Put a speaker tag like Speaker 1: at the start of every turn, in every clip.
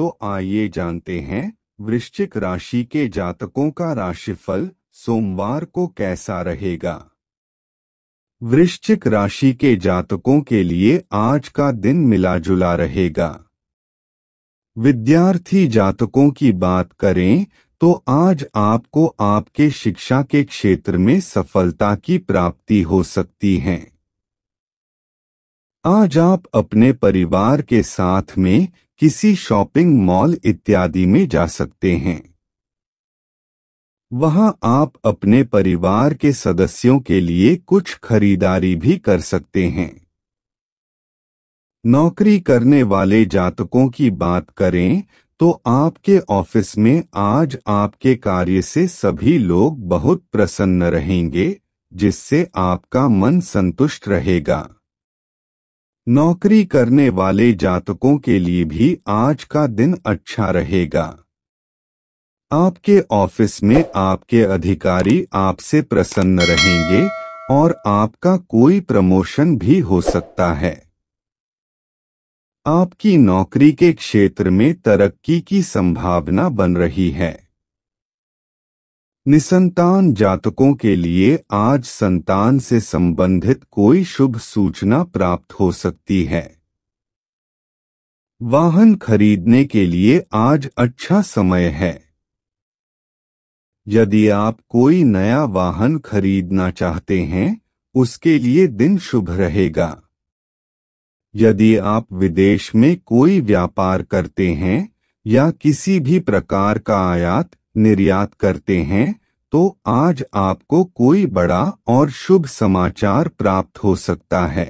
Speaker 1: तो आइए जानते हैं वृश्चिक राशि के जातकों का राशिफल सोमवार को कैसा रहेगा वृश्चिक राशि के जातकों के लिए आज का दिन मिलाजुला रहेगा विद्यार्थी जातकों की बात करें तो आज आपको आपके शिक्षा के क्षेत्र में सफलता की प्राप्ति हो सकती है आज आप अपने परिवार के साथ में किसी शॉपिंग मॉल इत्यादि में जा सकते हैं वहां आप अपने परिवार के सदस्यों के लिए कुछ खरीदारी भी कर सकते हैं नौकरी करने वाले जातकों की बात करें तो आपके ऑफिस में आज आपके कार्य से सभी लोग बहुत प्रसन्न रहेंगे जिससे आपका मन संतुष्ट रहेगा नौकरी करने वाले जातकों के लिए भी आज का दिन अच्छा रहेगा आपके ऑफिस में आपके अधिकारी आपसे प्रसन्न रहेंगे और आपका कोई प्रमोशन भी हो सकता है आपकी नौकरी के क्षेत्र में तरक्की की संभावना बन रही है निसंतान जातकों के लिए आज संतान से संबंधित कोई शुभ सूचना प्राप्त हो सकती है वाहन खरीदने के लिए आज अच्छा समय है यदि आप कोई नया वाहन खरीदना चाहते हैं उसके लिए दिन शुभ रहेगा यदि आप विदेश में कोई व्यापार करते हैं या किसी भी प्रकार का आयात निर्यात करते हैं तो आज आपको कोई बड़ा और शुभ समाचार प्राप्त हो सकता है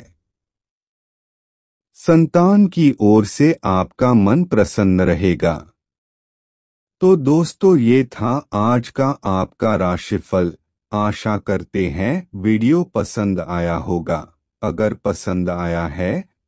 Speaker 1: संतान की ओर से आपका मन प्रसन्न रहेगा तो दोस्तों ये था आज का आपका राशिफल आशा करते हैं वीडियो पसंद आया होगा अगर पसंद आया है